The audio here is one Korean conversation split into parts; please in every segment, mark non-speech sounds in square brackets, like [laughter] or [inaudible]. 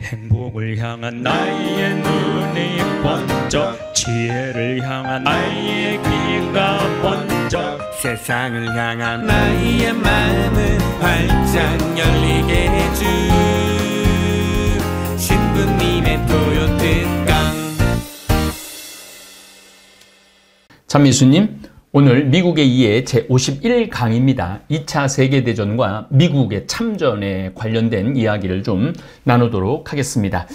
행복을 향한 나의 눈이 번쩍 지혜를 향한 나의 귀가 번쩍 세상을 향한 나의 마음은 활짝 열리게 해주 신부님의 도요뜻강 참미수님 오늘 미국의 이해 제51강입니다. 2차 세계대전과 미국의 참전에 관련된 이야기를 좀 나누도록 하겠습니다.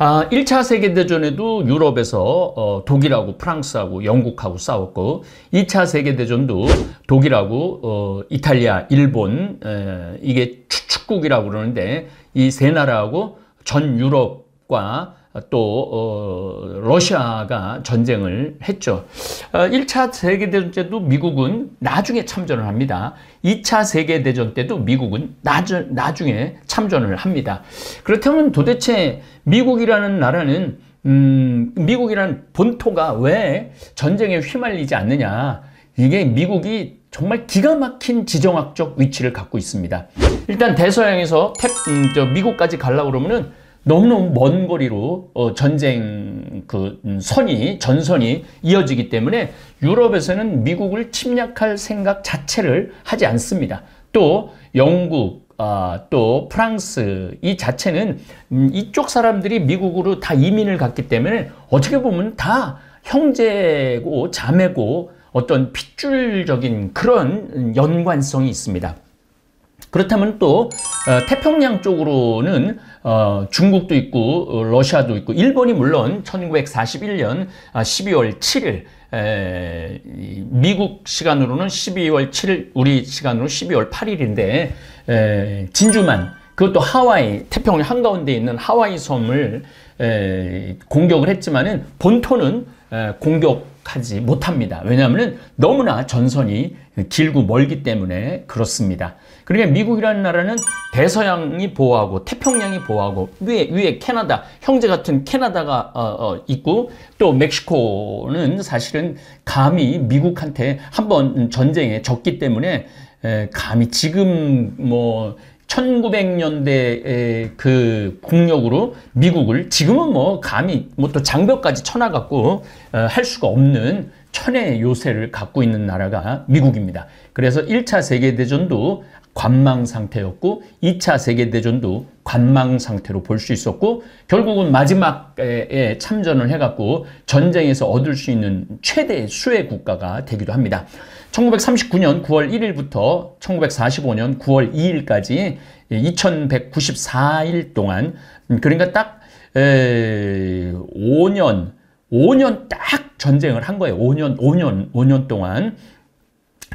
아, 1차 세계대전에도 유럽에서 어, 독일하고 프랑스하고 영국하고 싸웠고 2차 세계대전도 독일하고 어, 이탈리아, 일본 에, 이게 추축국이라고 그러는데 이 세 나라하고 전 유럽과 또 어, 러시아가 전쟁을 했죠. 1차 아, 세계대전 때도 미국은 나중에 참전을 합니다. 2차 세계대전 때도 미국은 나저, 나중에 참전을 합니다. 그렇다면 도대체 미국이라는 나라는 음, 미국이란 본토가 왜 전쟁에 휘말리지 않느냐 이게 미국이 정말 기가 막힌 지정학적 위치를 갖고 있습니다. 일단 대서양에서 태, 음, 미국까지 가려고 그러면은 너무너무 먼 거리로 어, 전쟁 그 음, 선이 전선이 이어지기 때문에 유럽에서는 미국을 침략할 생각 자체를 하지 않습니다. 또 영국 아, 또 프랑스 이 자체는 음, 이쪽 사람들이 미국으로 다 이민을 갔기 때문에 어떻게 보면 다 형제고 자매고 어떤 핏줄적인 그런 연관성이 있습니다. 그렇다면 또 어, 태평양 쪽으로는 어, 중국도 있고 어, 러시아도 있고 일본이 물론 1941년 12월 7일 에, 미국 시간으로는 12월 7일 우리 시간으로 12월 8일인데 에, 진주만 그것도 하와이 태평양 한가운데 있는 하와이 섬을 에, 공격을 했지만은 본토는 에, 공격하지 못합니다. 왜냐하면 너무나 전선이 길고 멀기 때문에 그렇습니다. 그러니 미국이라는 나라는 대서양이 보호하고 태평양이 보호하고 위에 위에 캐나다 형제 같은 캐나다가 어, 어, 있고 또 멕시코는 사실은 감히 미국한테 한번 전쟁에 졌기 때문에 에, 감히 지금 뭐 1900년대의 그 공력으로 미국을 지금은 뭐 감히 뭐또 장벽까지 쳐나갔고 어, 할 수가 없는 천의 요새를 갖고 있는 나라가 미국입니다. 그래서 1차 세계대전도 관망 상태였고 2차 세계대전도 관망 상태로 볼 수 있었고 결국은 마지막에 참전을 해갖고 전쟁에서 얻을 수 있는 최대 수혜 국가가 되기도 합니다. 1939년 9월 1일부터 1945년 9월 2일까지 2194일 동안 그러니까 딱 5년 5년 딱 전쟁을 한 거예요. 5년, 5년, 5년 동안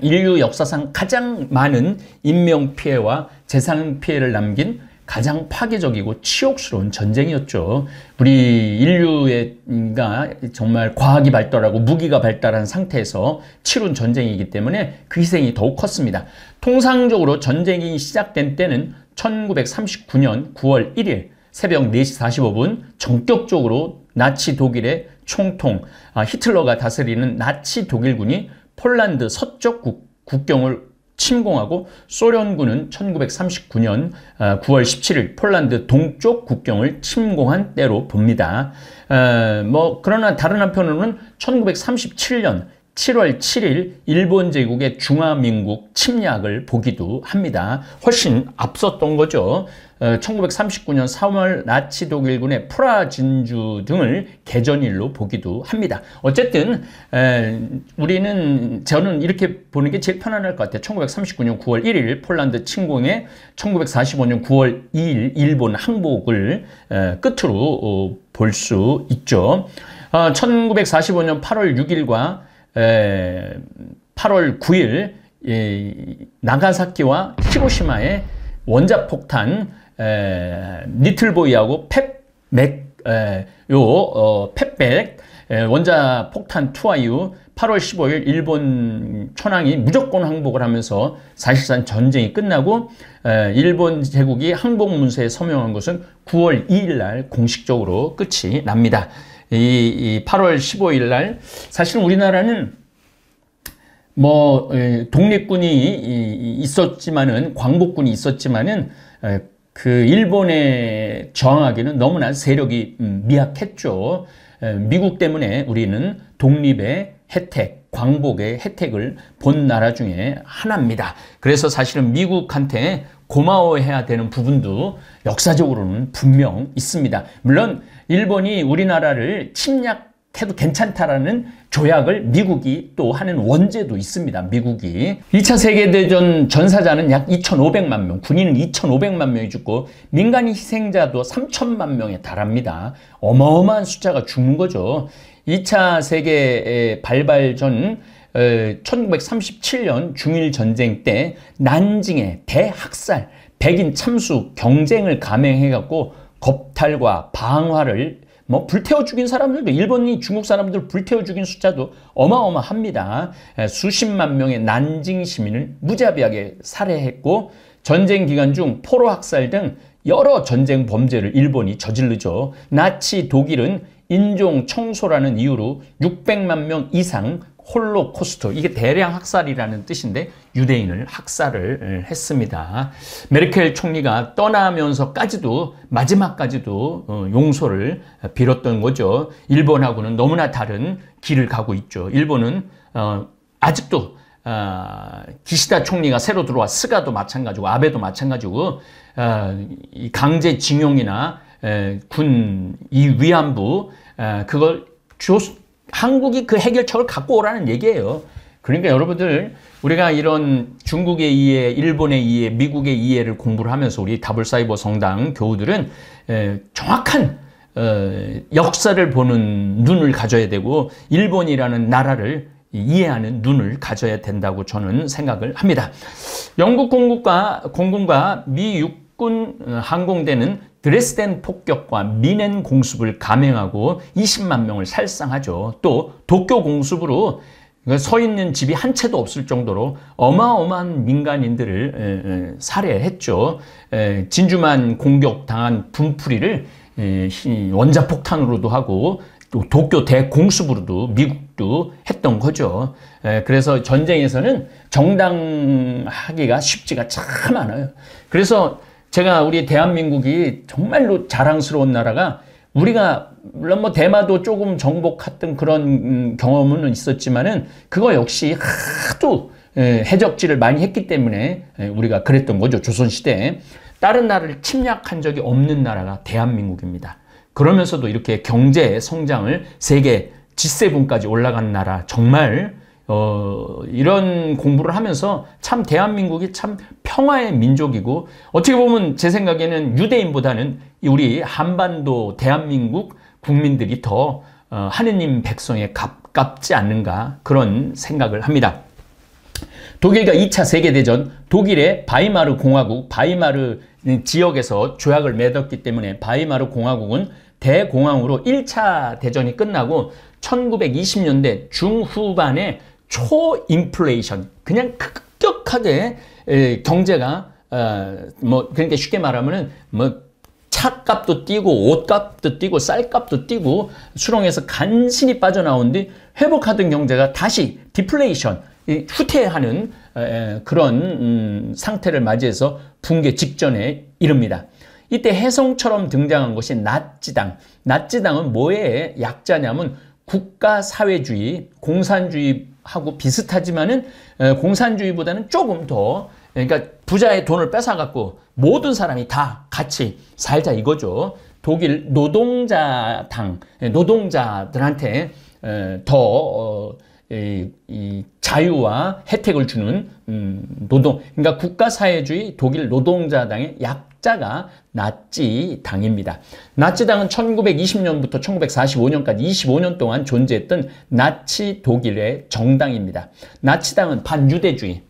인류 역사상 가장 많은 인명 피해와 재산 피해를 남긴 가장 파괴적이고 치욕스러운 전쟁이었죠. 우리 인류가 정말 과학이 발달하고 무기가 발달한 상태에서 치룬 전쟁이기 때문에 그 희생이 더욱 컸습니다. 통상적으로 전쟁이 시작된 때는 1939년 9월 1일 새벽 4시 45분 전격적으로 나치 독일의 총통 아, 히틀러가 다스리는 나치 독일군이 폴란드 서쪽 국, 국경을 침공하고 소련군은 1939년 9월 17일 폴란드 동쪽 국경을 침공한 때로 봅니다. 아, 뭐 그러나 다른 한편으로는 1937년 7월 7일 일본 제국의 중화민국 침략을 보기도 합니다. 훨씬 앞섰던 거죠. 1939년 어, 3월 나치 독일군의 프라 진주 등을 개전일로 보기도 합니다. 어쨌든 우리는 저는 이렇게 보는 게 제일 편안할 것 같아요. 1939년 9월 1일 폴란드 침공에 1945년 9월 2일 일본 항복을 끝으로 어, 볼수 있죠. 1945년 8월 6일과 8월 9일 나가사키와 히로시마의 원자폭탄 에, 니틀보이하고 펩맥 에, 요 어, 펩백 에, 원자 폭탄 투하이후 8월 15일 일본 천황이 무조건 항복을 하면서 사실상 전쟁이 끝나고 에, 일본 제국이 항복 문서에 서명한 것은 9월 2일 날 공식적으로 끝이 납니다. 이, 이 8월 15일 날 사실 우리나라는 뭐 에, 독립군이 이 이, 있었지만은 광복군이 있었지만은 에, 그 일본에 저항하기는 너무나 세력이 음, 미약했죠. 미국 때문에 우리는 독립의 혜택, 광복의 혜택을 본 나라 중에 하나입니다. 그래서 사실은 미국한테 고마워해야 되는 부분도 역사적으로는 분명 있습니다. 물론 일본이 우리나라를 침략 해도 괜찮다라는 조약을 미국이 또 하는 원제도 있습니다. 미국이. 2차 세계대전 전사자는 약 2,500만 명, 군인은 2,500만 명이 죽고 민간인 희생자도 3,000만 명에 달합니다. 어마어마한 숫자가 죽는 거죠. 2차 세계 발발 전 1937년 어, 중일 전쟁 때 난징의 대학살, 백인 참수 경쟁을 감행해 갖고 겁탈과 방화를 뭐 불태워 죽인 사람들도 일본이 중국 사람들 불태워 죽인 숫자도 어마어마합니다. 예, 수십만 명의 난징 시민을 무자비하게 살해했고 전쟁 기간 중 포로 학살 등 여러 전쟁 범죄를 일본이 저질르죠. 나치 독일은 인종 청소라는 이유로 600만 명 이상 홀로코스트 이게 대량 학살이라는 뜻인데 유대인을 학살을 했습니다. 메르켈 총리가 떠나면서까지도 마지막까지도 어, 용서를 빌었던 거죠. 일본하고는 너무나 다른 길을 가고 있죠. 일본은 어, 아직도 아, 기시다 총리가 새로 들어와 스가도 마찬가지고 아베도 마찬가지고 아, 강제징용이나 군 이 위안부 아, 그걸 조, 한국이 그 해결책을 갖고 오라는 얘기예요. 그러니까 여러분들 우리가 이런 중국의 이해, 일본의 이해, 미국의 이해를 공부를 하면서 우리 다블사이버 성당 교우들은 에, 정확한 어, 역사를 보는 눈을 가져야 되고 일본이라는 나라를 이해하는 눈을 가져야 된다고 저는 생각을 합니다. 영국 공군과 공군과 미 육군 어, 항공대는 드레스덴 폭격과 미넨 공습을 감행하고 20만 명을 살상하죠. 또 도쿄 공습으로 그 서 있는 집이 한 채도 없을 정도로 어마어마한 민간인들을 살해했죠. 진주만 공격당한 분풀이를 원자폭탄으로도 하고 또 도쿄 대공습으로도 미국도 했던 거죠. 그래서 전쟁에서는 정당하기가 쉽지가 참 않아요. 그래서 제가 우리 대한민국이 정말로 자랑스러운 나라가 우리가 물론 뭐 대마도 조금 정복했던 그런 경험은 있었지만은 그거 역시 하도 예, 해적질을 많이 했기 때문에 예, 우리가 그랬던 거죠 조선시대에 다른 나라를 침략한 적이 없는 나라가 대한민국입니다 그러면서도 이렇게 경제 성장을 세계 G7까지 올라간 나라 정말 어, 이런 공부를 하면서 참 대한민국이 참 평화의 민족이고 어떻게 보면 제 생각에는 유대인보다는 우리 한반도 대한민국 국민들이 더 어, 하느님 백성에 가깝지 않는가 그런 생각을 합니다. 독일과 2차 세계대전 독일의 바이마르 공화국 바이마르 지역에서 조약을 맺었기 때문에 바이마르 공화국은 대공황으로 1차 대전이 끝나고 1920년대 중후반에 초인플레이션 그냥 급격하게 경제가 어, 뭐 그러니까 쉽게 말하면은 뭐 차값도 뛰고 옷값도 뛰고 쌀값도 뛰고 수렁에서 간신히 빠져나온 뒤 회복하던 경제가 다시 디플레이션 후퇴하는 에, 그런 음, 상태를 맞이해서 붕괴 직전에 이릅니다. 이때 해성처럼 등장한 것이 나치당. 나치당은 뭐에 약자냐면 국가사회주의, 공산주의 하고 비슷하지만은 어, 공산주의보다는 조금 더 그러니까 부자의 돈을 뺏어갖고 모든 사람이 다 같이 살자 이거죠. 독일 노동자당 예, 노동자들한테 어, 더 어, 자유와 혜택을 주는 음, 노동 그러니까 국가사회주의 독일 노동자당의 약 약자가 나치당입니다. 나치당은 1920년부터 1945년까지 25년 동안 존재했던 나치 독일의 정당입니다. 나치당은 반유대주의.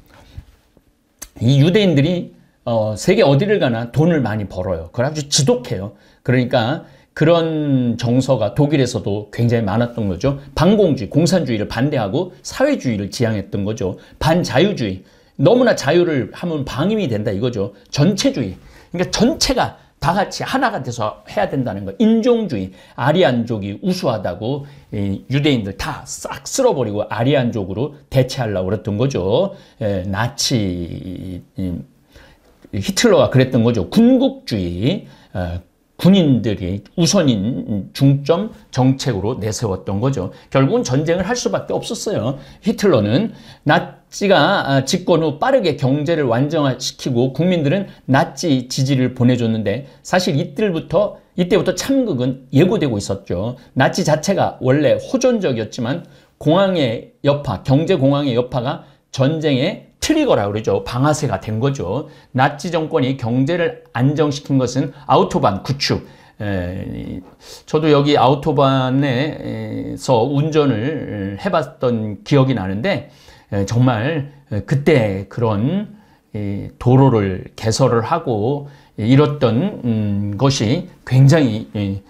이 유대인들이 어, 세계 어디를 가나 돈을 많이 벌어요. 그래 아주 지독해요. 그러니까 그런 정서가 독일에서도 굉장히 많았던 거죠. 반공주의, 공산주의를 반대하고 사회주의를 지향했던 거죠. 반자유주의, 너무나 자유를 하면 방임이 된다 이거죠. 전체주의, 그러니까 전체가 다 같이 하나가 돼서 해야 된다는 거. 인종주의, 아리안족이 우수하다고 유대인들 다 싹 쓸어버리고 아리안족으로 대체하려고 그랬던 거죠. 예, 나치, 히틀러가 그랬던 거죠. 군국주의, 어, 군인들이 우선인 중점 정책으로 내세웠던 거죠. 결국은 전쟁을 할 수밖에 없었어요. 히틀러는 나 씨가 아, 집권 후 빠르게 경제를 완전화시키고 국민들은 나치 지지를 보내줬는데 사실 이때부터 이때부터 참극은 예고되고 있었죠. 나치 자체가 원래 호전적이었지만 공항의 여파, 경제 공항의 여파가 전쟁의 트리거라 그러죠. 방아쇠가 된 거죠. 나치 정권이 경제를 안정시킨 것은 아우토반 구축, 에, 저도 여기 아우토반에서 운전을 해봤던 기억이 나는데 정말 그때 그런 도로를 개설을 하고 이뤘던 음, 것이 굉장히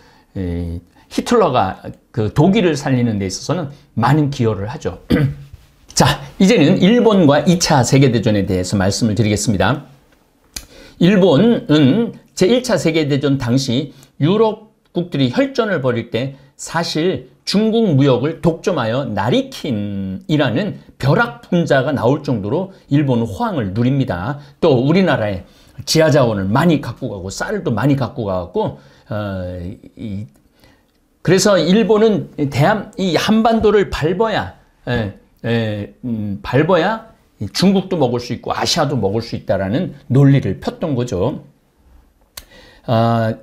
히틀러가 그 독일을 살리는 데 있어서는 많은 기여를 하죠. [clears throat] 자, 이제는 일본과 2차 세계대전에 대해서 말씀을 드리겠습니다. 일본은 제1차 세계대전 당시 유럽 국들이 혈전을 벌일 때 사실 중국 무역을 독점하여 나리킨이라는 벼락 분자가 나올 정도로 일본은 호황을 누립니다. 또 우리나라에 지하 자원을 많이 갖고 가고 쌀을 또 많이 갖고 가고 어, 이, 그래서 일본은 대한 이 한반도를 밟아야 에, 예, 에, 예, 음, 밟아야 중국도 먹을 수 있고 아시아도 먹을 수 있다라는 논리를 폈던 거죠. 아,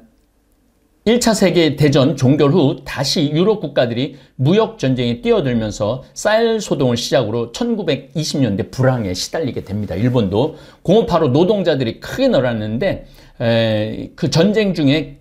1차 세계대전 종결 후 다시 유럽 국가들이 무역전쟁에 뛰어들면서 쌀 소동을 시작으로 1920년대 불황에 시달리게 됩니다. 일본도 공업화로 노동자들이 크게 늘었는데 에, 그 전쟁 중에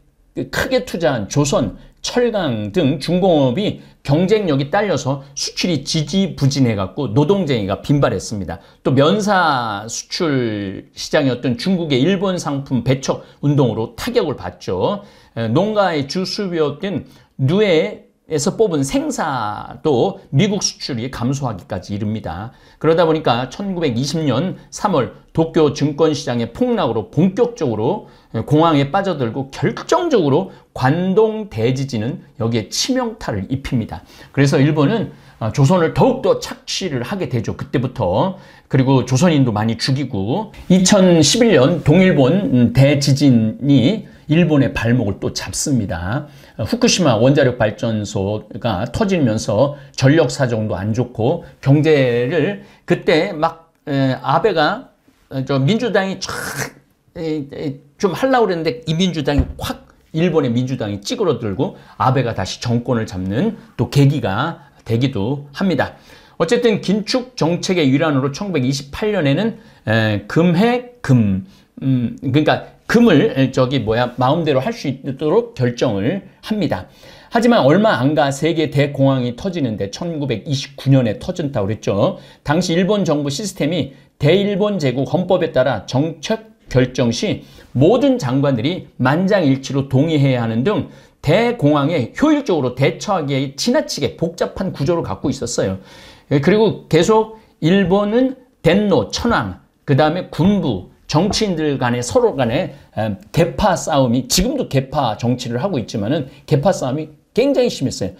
크게 투자한 조선, 철강 등 중공업이 경쟁력이 딸려서 수출이 지지부진해갖고 노동쟁이가 빈발했습니다. 또 면사 수출 시장이었던 중국의 일본 상품 배척 운동으로 타격을 받죠. 예, 농가의 주 수입이었던 누에에서 뽑은 생사도 미국 수출이 감소하기까지 이릅니다. 그러다 보니까 1920년 3월 도쿄 증권시장의 폭락으로 본격적으로 예, 공항에 빠져들고 결정적으로 관동 대지진은 여기에 치명타를 입힙니다. 그래서 일본은 어, 조선을 더욱더 착취를 하게 되죠. 그때부터. 그리고 조선인도 많이 죽이고 2011년 동일본 대지진이 일본의 발목을 또 잡습니다. 후쿠시마 원자력 발전소가 터지면서 전력 사정도 안 좋고 경제를 그때 막 아베가 어, 저 민주당이 좀 하려고 그랬는데 이 민주당이 확 일본의 민주당이 찌그러들고 아베가 다시 정권을 잡는 또 계기가 되기도 합니다. 어쨌든 긴축 정책의 일환으로 1928년에는 금해 금 음, 그러니까 금을 저기 뭐야 마음대로 할 수 있도록 결정을 합니다. 하지만 얼마 안 가 세계 대공황이 터지는데 1929년에 터진다고 그랬죠. 당시 일본 정부 시스템이 대일본 제국 헌법에 따라 정책 결정 시 모든 장관들이 만장일치로 동의해야 하는 등 대공황에 효율적으로 대처하기에 지나치게 복잡한 구조를 갖고 있었어요. 그리고 계속 일본은 덴노, 천황, 그 다음에 군부, 정치인들 간에 서로 간에 개파 싸움이 지금도 개파 정치를 하고 있지만은 개파 싸움이 굉장히 심했어요.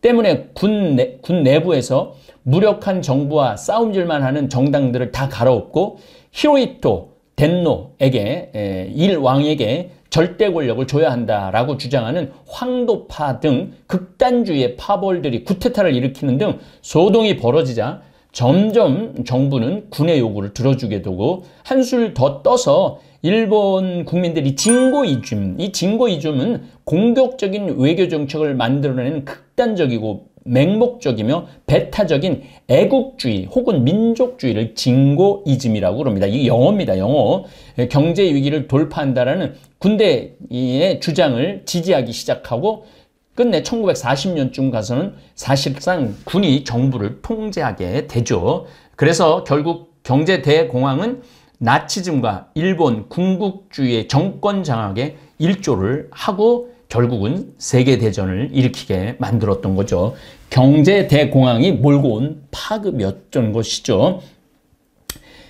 때문에 군, 내, 군 내부에서 무력한 정부와 싸움질만 하는 정당들을 다 갈아엎고 히로이토 덴노에게 에, 일왕에게 절대 권력을 줘야 한다라고 주장하는 황도파 등 극단주의의 파벌들이 구테타를 일으키는 등 소동이 벌어지자 점점 정부는 군의 요구를 들어주게 되고 한술 더 떠서 일본 국민들이 진고 이줌, 이 진고 이줌은 공격적인 외교 정책을 만들어내는 극단적이고 맹목적이며 배타적인 애국주의 혹은 민족주의를 진고이즘이라고 그럽니다. 이게 영어입니다. 영어. 예, 경제 위기를 돌파한다라는 군대의 주장을 지지하기 시작하고 끝내 1940년쯤 가서는 사실상 군이 정부를 통제하게 되죠. 그래서 결국 경제 대공황은 나치즘과 일본 군국주의의 정권 장악에 일조를 하고 결국은 세계대전을 일으키게 만들었던 거죠. 경제 대공황이 몰고 온 파급이었던 것이죠.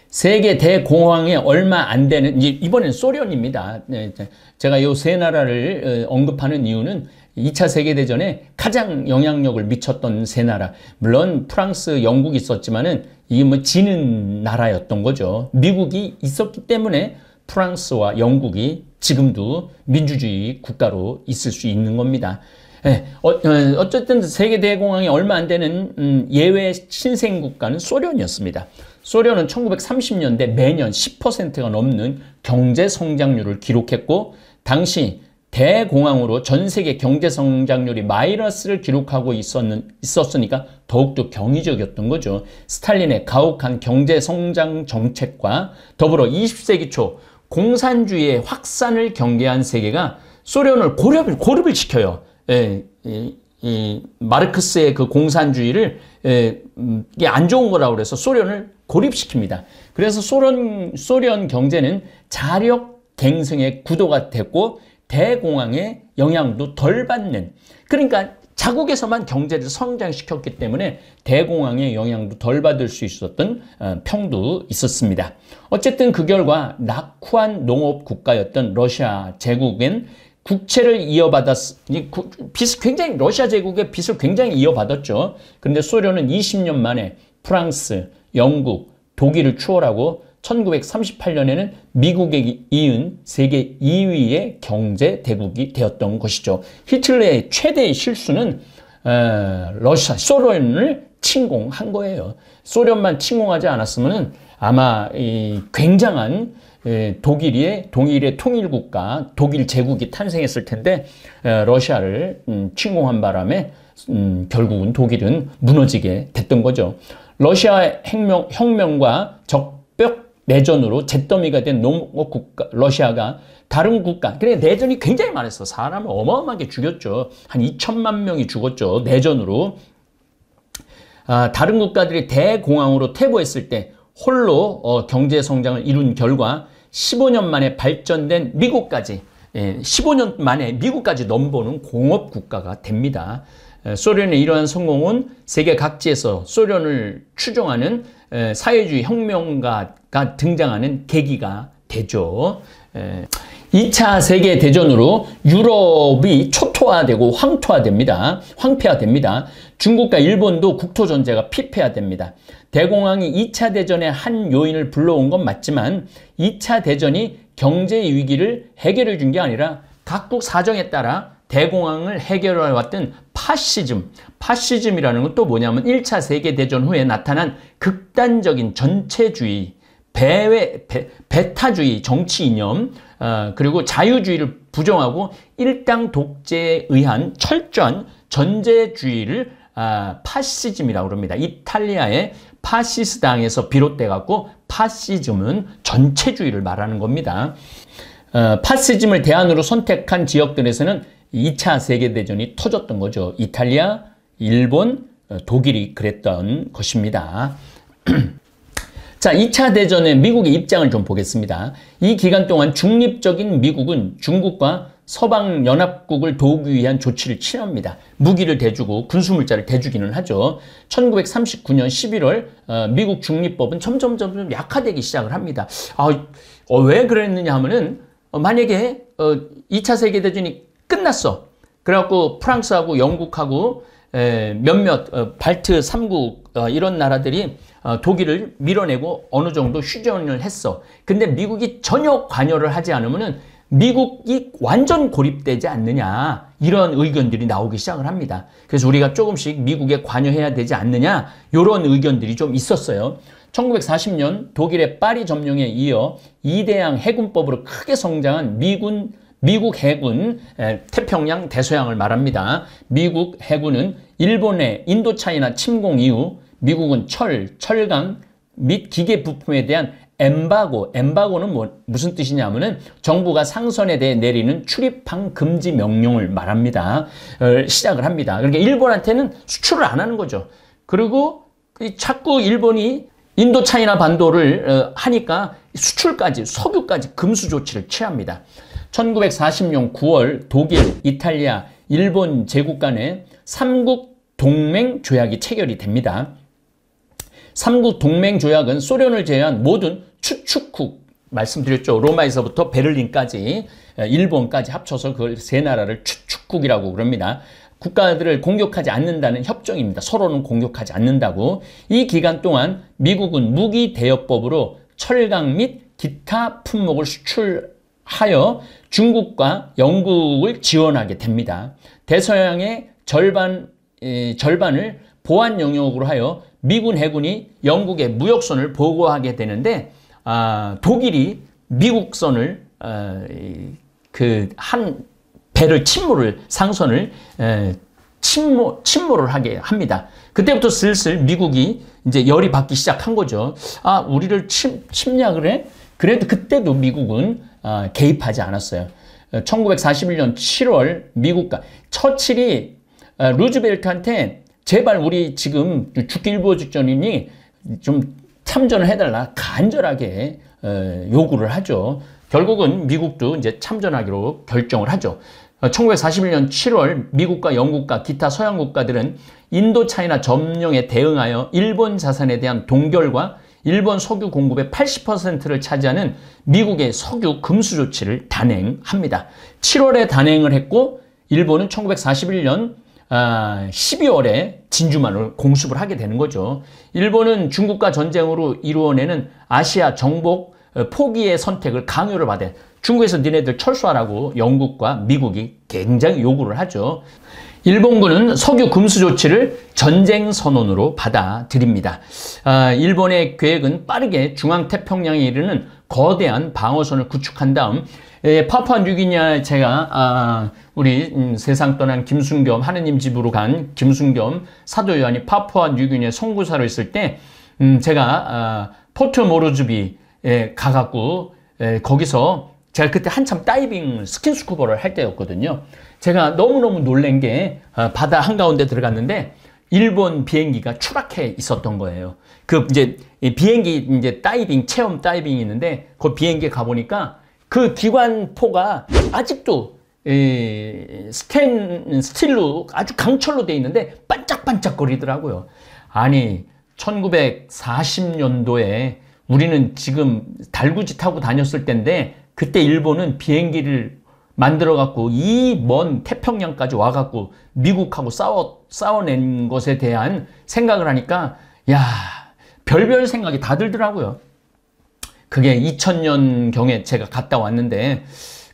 세계 대공황에 얼마 안 되는 이번엔 소련입니다. 네, 네. 제가 이 세 나라를 어, 언급하는 이유는 2차 세계대전에 가장 영향력을 미쳤던 세 나라. 물론 프랑스, 영국이 있었지만은 이게 뭐 지는 나라였던 거죠. 미국이 있었기 때문에 프랑스와 영국이 지금도 민주주의 국가로 있을 수 있는 겁니다. 예, 어, 어 쨌든 세계대공황이 얼마 안 되는 음, 예외 신생국가는 소련이었습니다. 소련은 1930년대 매년 10%가 넘는 경제 성장률을 기록했고 당시 대공황으로 전 세계 경제 성장률이 마이너스를 기록하고 있었는, 있었으니까 더욱더 경의적이었던 거죠. 스탈린의 가혹한 경제 성장 정책과 더불어 20세기 초 공산주의의 확산을 경계한 세계가 소련을 고립, 고립을 시켜요. 예, 예, 이 마르크스의 그 공산주의를 예, 음, 이게 안 좋은 거라고 그래서 소련을 고립시킵니다. 그래서 소련 소련 경제는 자력 갱생의 구도가 됐고 대공황의 영향도 덜 받는 그러니까 자국에서만 경제를 성장시켰기 때문에 대공황의 영향도 덜 받을 수 있었던 어, 평도 있었습니다. 어쨌든 그 결과 낙후한 농업 국가였던 러시아 제국엔 국채를 이어받았으니 굉장히 러시아 제국의 빚을 굉장히 이어받았죠. 그런데 소련은 20년 만에 프랑스, 영국, 독일을 추월하고 1938년에는 미국에 이은 세계 2위의 경제 대국이 되었던 것이죠. 히틀러의 최대의 실수는 어, 러시아 소련을 침공한 거예요. 소련만 침공하지 않았으면 아마 굉장한 독일의 동일의 통일국가 독일 제국이 탄생했을 텐데 어, 러시아를 음, 침공한 바람에 음, 결국은 독일은 무너지게 됐던 거죠. 러시아 혁명, 혁명과 적벽 내전으로 잿더미가 된 농업 국가 러시아가 다른 국가 그래 내전이 굉장히 많았어 사람을 어마어마하게 죽였죠 한 2천만 명이 죽었죠 내전으로 아, 다른 국가들이 대공황으로 퇴보했을 때 홀로 어, 경제 성장을 이룬 결과 15년 만에 발전된 미국까지 예, 15년 만에 미국까지 넘보는 공업 국가가 됩니다. 소련의 이러한 성공은 세계 각지에서 소련을 추종하는 사회주의 혁명가가 등장하는 계기가 되죠. 2차 세계 대전으로 유럽이 초토화되고 황토화됩니다. 황폐화됩니다. 중국과 일본도 국토 전제가 피폐화됩니다. 대공황이 2차 대전의 한 요인을 불러온 건 맞지만 2차 대전이 경제 위기를 해결해 준게 아니라 각국 사정에 따라 대공황을 해결해 왔던 파시즘, 파시즘이라는 건 또 뭐냐면 1차 세계대전 후에 나타난 극단적인 전체주의, 배외, 배, 타주의 정치 이념, 어, 그리고 자유주의를 부정하고 일당 독재에 의한 철저한 전제주의를 아, 파시즘이라고 그럽니다. 이탈리아의 파시스당에서 비롯돼 갖고 파시즘은 전체주의를 말하는 겁니다. 어, 파시즘을 대안으로 선택한 지역들에서는 2차 세계대전이 터졌던 거죠. 이탈리아, 일본, 어, 독일이 그랬던 것입니다. [clears throat] 자, 2차 대전의 미국의 입장을 좀 보겠습니다. 이 기간 동안 중립적인 미국은 중국과 서방연합국을 도우기 위한 조치를 취합니다. 무기를 대주고 군수물자를 대주기는 하죠. 1939년 11월 어, 미국 중립법은 점점점 약화되기 시작을 합니다. 아, 어, 왜 그랬느냐 하면은 만약에 2차 세계대전이 끝났어. 그래갖고 프랑스하고 영국하고 몇몇 어, 발트 3국 어, 이런 나라들이 어, 독일을 밀어내고 어느 정도 휴전을 했어. 근데 미국이 전혀 관여를 하지 않으면은 미국이 완전 고립되지 않느냐 이런 의견들이 나오기 시작을 합니다. 그래서 우리가 조금씩 미국에 관여해야 되지 않느냐 이런 의견들이 좀 있었어요. 1940년 독일의 파리 점령에 이어 이대양 해군법으로 크게 성장한 미군 미국 해군 태평양 대서양을 말합니다. 미국 해군은 일본의 인도차이나 침공 이후 미국은 철, 철강 및 기계 부품에 대한 엠바고, 엠바고는 뭐, 무슨 뜻이냐면은 정부가 상선에 대해 내리는 출입항 금지 명령을 말합니다. 어, 시작을 합니다. 그러니까 일본한테는 수출을 안 하는 거죠. 그리고 자꾸 일본이 인도 차이나 반도를 어, 하니까 수출까지 석유까지 금수 조치를 취합니다. 1940년 9월 독일, 이탈리아, 일본 제국 간의 3국 동맹 조약이 체결이 됩니다. 3국 동맹 조약은 소련을 제외한 모든 추축국 말씀드렸죠. 로마에서부터 베를린까지 일본까지 합쳐서 그걸 세 나라를 추축국이라고 그럽니다. 국가들을 공격하지 않는다는 협정입니다. 서로는 공격하지 않는다고. 이 기간 동안 미국은 무기 대여법으로 철강 및 기타 품목을 수출 하여 중국과 영국을 지원하게 됩니다. 대서양의 절반, 에, 절반을 보안 영역으로 하여 미군 해군이 영국의 무역선을 보고하게 되는데 아, 독일이 미국선을 아, 그한 배를 침몰을 상선을 에, 침몰, 침몰을 하게 합니다. 그때부터 슬슬 미국이 이제 열이 받기 시작한 거죠. 아, 우리를 침, 침략을 해? 그래도 그때도 미국은 어, 개입하지 않았어요. 1941년 7월 미국과 처칠이 어, 아, 루즈벨트한테 제발 우리 지금 죽기 일보 직전이니 좀 참전을 해달라 간절하게 어, 요구를 하죠. 결국은 미국도 이제 참전하기로 결정을 하죠. 1941년 7월 미국과 영국과 기타 서양 국가들은 인도차이나 점령에 대응하여 일본 자산에 대한 동결과 일본 석유 공급의 80%를 차지하는 미국의 석유 금수 조치를 단행합니다. 7월에 단행을 했고 일본은 1941년 12월에 아, 진주만을 공습을 하게 되는 거죠. 일본은 중국과 전쟁으로 이루어내는 아시아 정복 어, 포기의 선택을 강요를 받아 중국에서 니네들 철수하라고 영국과 미국이 굉장히 요구를 하죠. 일본군은 석유 금수 조치를 전쟁 선언으로 받아들입니다. 아, 일본의 계획은 빠르게 중앙 태평양에 이르는 거대한 방어선을 구축한 다음 파푸아 뉴기니아 제가 아, 우리 음, 세상 떠난 김순겸 하느님 집으로 간 김순겸 사도 요한이 파푸아 뉴기니아 선구사로 있을 때 음, 제가 아, 포트 모로즈비 가갖고 거기서 제가 그때 한참 다이빙 스킨스쿠버를 할 때였거든요. 제가 너무너무 놀란 게 아, 바다 한가운데 들어갔는데 일본 비행기가 추락해 있었던 거예요. 그 이제 비행기 이제 다이빙 체험 다이빙이 있는데 그 비행기에 가 보니까 그 기관포가 아직도 스텐 스틸로 아주 강철로 돼 있는데 반짝반짝 거리더라고요. 아니 1940년도에 우리는 지금 달구지 타고 다녔을 때인데 그때 일본은 비행기를 만들어갖고 이 먼 태평양까지 와갖고 미국하고 싸워, 싸워낸 것에 대한 생각을 하니까 야 별별 생각이 다 들더라고요. 그게 2000년경에 제가 갔다 왔는데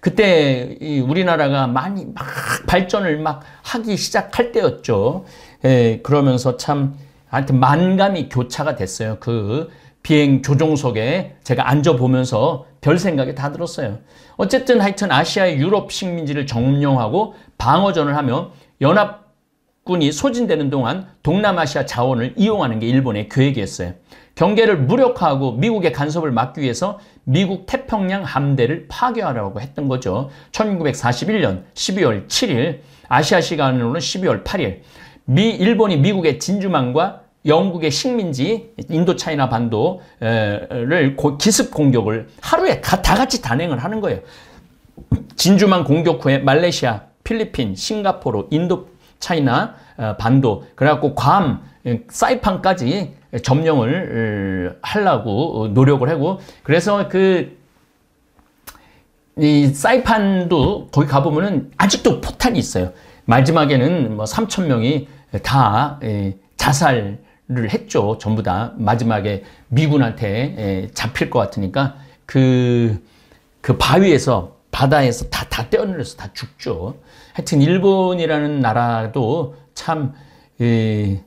그때 우리나라가 많이 막 발전을 막 하기 시작할 때였죠. 예, 그러면서 참 하여튼 만감이 교차가 됐어요. 그 비행 조종석에 제가 앉아보면서 별 생각이 다 들었어요. 어쨌든 하여튼 아시아의 유럽 식민지를 점령하고 방어전을 하며 연합군이 소진되는 동안 동남아시아 자원을 이용하는 게 일본의 계획이었어요. 경계를 무력화하고 미국의 간섭을 막기 위해서 미국 태평양 함대를 파괴하려고 했던 거죠. 1941년 12월 7일, 아시아 시간으로는 12월 8일, 미 일본이 미국의 진주만과 영국의 식민지 인도차이나 반도를 기습 공격을 하루에 다, 같이 단행을 하는 거예요. 진주만 공격 후에 말레이시아, 필리핀, 싱가포르, 인도차이나 어, 반도 그래갖고 괌, 예, 사이판까지 점령을 어, 하려고 노력을 하고 그래서 그이 사이판도 거기 가보면은 아직도 포탄이 있어요. 마지막에는 뭐 3천 명이 다 예, 자살 를 했죠. 전부 다 마지막에 미군한테 예, 잡힐 것 같으니까 그, 그 바위에서 바다에서 다, 다 떼어내려서 다 죽죠. 하여튼 일본이라는 나라도 참, 에, 예,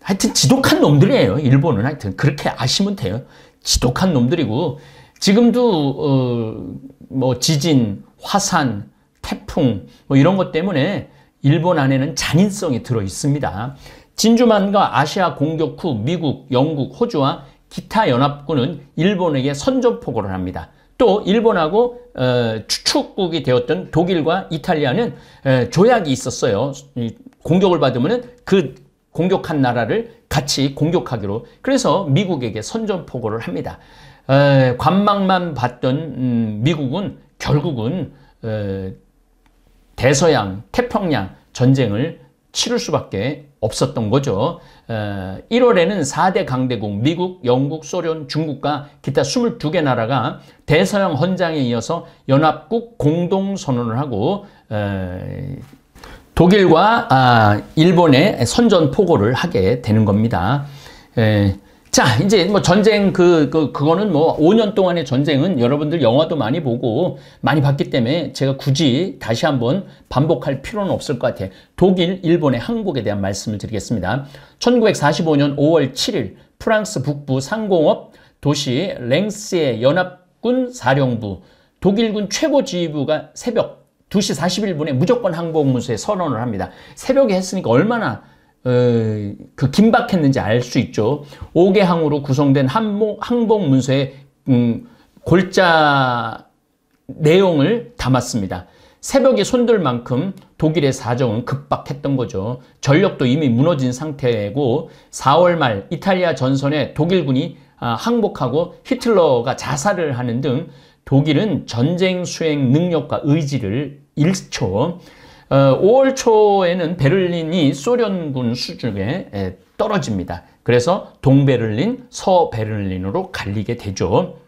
하여튼 지독한 놈들이에요. 일본은 하여튼 그렇게 아시면 돼요. 지독한 놈들이고 지금도 어, 뭐 지진, 화산, 태풍 뭐 이런 것 때문에 일본 안에는 잔인성이 들어 있습니다. 진주만과 아시아 공격 후 미국, 영국, 호주와 기타 연합군은 일본에게 선전포고를 합니다. 또 일본하고 어, 추축국이 되었던 독일과 이탈리아는 어, 조약이 있었어요. 공격을 받으면 그 공격한 나라를 같이 공격하기로 그래서 미국에게 선전포고를 합니다. 어, 관망만 봤던 음, 미국은 결국은 대서양, 태평양 전쟁을 치를 수밖에 없었던 거죠. 1월에는 4대 강대국 미국, 영국, 소련, 중국과 기타 22개 나라가 대서양 헌장에 이어서 연합국 공동선언을 하고 독일과 아, 일본의 선전포고를 하게 되는 겁니다. 자, 이제 뭐 전쟁 그, 그, 그거는 뭐 5년 동안의 전쟁은 여러분들 영화도 많이 보고 많이 봤기 때문에 제가 굳이 다시 한번 반복할 필요는 없을 것 같아요. 독일, 일본의 항국에 대한 말씀을 드리겠습니다. 1945년 5월 7일 프랑스 북부 상공업 도시 랭스의 연합군 사령부 독일군 최고지휘부가 새벽 2시 41분에 무조건 항복문서에 선언을 합니다. 새벽에 했으니까 얼마나 그 긴박했는지 알 수 있죠. 5개 항으로 구성된 항목, 항목 문서의 음, 골자 내용을 담았습니다. 새벽에 손들 만큼 독일의 사정은 급박했던 거죠. 전력도 이미 무너진 상태고 4월 말 이탈리아 전선에 독일군이 아, 항복하고 히틀러가 자살을 하는 등 독일은 전쟁 수행 능력과 의지를 잃죠. 5월 어, 초에는 베를린이 소련군 수중에 떨어집니다. 그래서 동베를린, 서베를린으로 갈리게 되죠.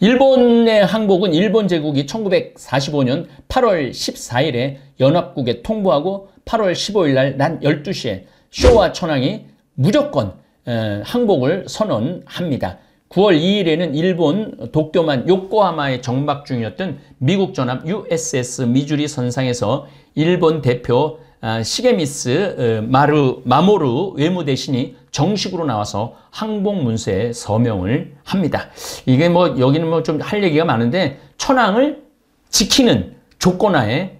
일본의 항복은 일본 제국이 1945년 8월 14일에 연합국에 통보하고 8월 15일 날낮 12시에 쇼와 천황이 무조건 항복을 선언합니다. 9월 2일에는 일본 도쿄만 요코하마에 정박 중이었던 미국 전함 USS 미주리 선상에서 일본 대표 아, 시게미스 어, 마루 마모루 외무대신이 정식으로 나와서 항복 문서에 서명을 합니다. 이게 뭐 여기는 뭐 좀 할 얘기가 많은데 천황을 지키는 조건하에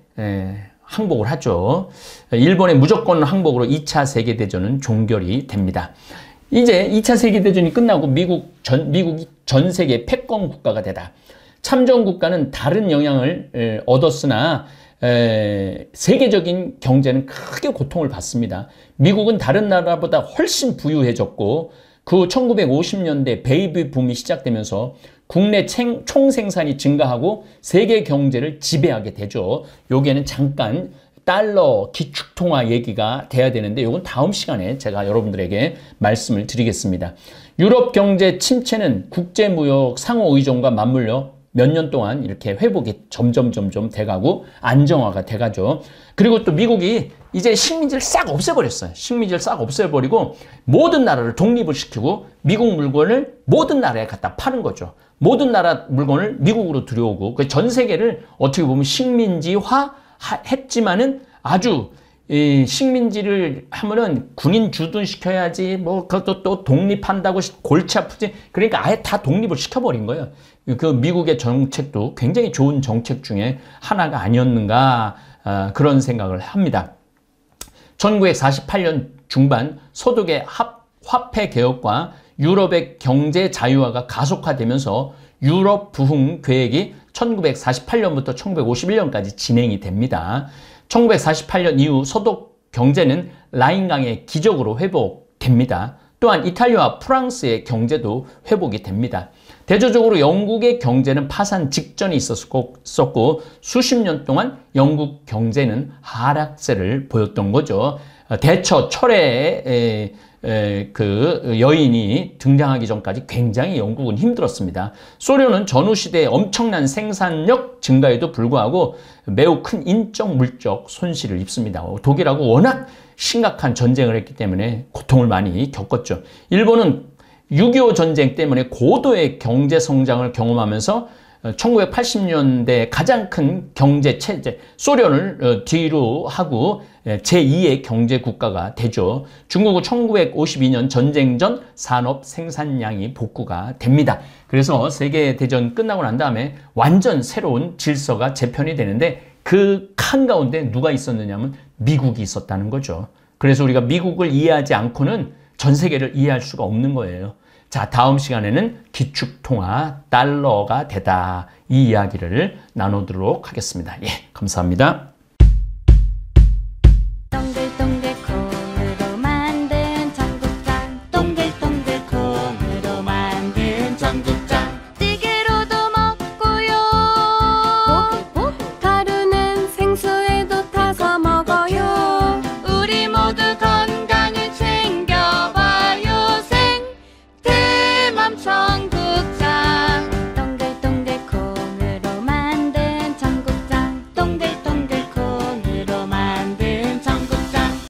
항복을 하죠. 일본의 무조건 항복으로 2차 세계대전은 종결이 됩니다. 이제 2차 세계대전이 끝나고 미국 전, 미국이 전 세계 패권 국가가 되다. 참전 국가는 다른 영향을 얻었으나 에, 세계적인 경제는 크게 고통을 받습니다. 미국은 다른 나라보다 훨씬 부유해졌고 그 1950년대 베이비 붐이 시작되면서 국내 총 생산이 증가하고 세계 경제를 지배하게 되죠. 여기에는 잠깐 달러 기축통화 얘기가 돼야 되는데 이건 다음 시간에 제가 여러분들에게 말씀을 드리겠습니다. 유럽 경제 침체는 국제무역 상호 의존과 맞물려 몇 년 동안 이렇게 회복이 점점 점점 돼가고 안정화가 돼가죠. 그리고 또 미국이 이제 식민지를 싹 없애버렸어요. 식민지를 싹 없애버리고 모든 나라를 독립을 시키고 미국 물건을 모든 나라에 갖다 파는 거죠. 모든 나라 물건을 미국으로 들여오고 그 전 세계를 어떻게 보면 식민지화 했지만은 아주 이 식민지를 하면은 군인 주둔시켜야지 뭐 그것도 또 독립한다고 골치 아프지 그러니까 아예 다 독립을 시켜버린 거예요 그 미국의 정책도 굉장히 좋은 정책 중에 하나가 아니었는가 어, 그런 생각을 합니다 1948년 중반 소득의 합, 화폐 개혁과 유럽의 경제 자유화가 가속화되면서 유럽 부흥 계획이 1948년부터 1951년까지 진행이 됩니다. 1948년 이후 서독 경제는 라인강의 기적으로 회복됩니다. 또한 이탈리아와 프랑스의 경제도 회복이 됩니다. 대조적으로 영국의 경제는 파산 직전에 있었고 수십 년 동안 영국 경제는 하락세를 보였던 거죠. 대처 철회의 에, 그 여인이 등장하기 전까지 굉장히 영국은 힘들었습니다. 소련은 전후 시대에 엄청난 생산력 증가에도 불구하고 매우 큰 인적 물적 손실을 입습니다. 독일하고 워낙 심각한 전쟁을 했기 때문에 고통을 많이 겪었죠. 일본은 6.25 전쟁 때문에 고도의 경제 성장을 경험하면서 1980년대 가장 큰 경제 체제 소련을 어, 뒤로 하고 예, 제2의 경제 국가가 되죠. 중국은 1952년 전쟁 전 산업 생산량이 복구가 됩니다. 그래서 세계 대전 끝나고 난 다음에 완전 새로운 질서가 재편이 되는데 그 칸가운데 누가 있었느냐면 미국이 있었다는 거죠. 그래서 우리가 미국을 이해하지 않고는 전 세계를 이해할 수가 없는 거예요. 자, 다음 시간에는 기축통화 달러가 되다 이 이야기를 나누도록 하겠습니다. 예, 감사합니다.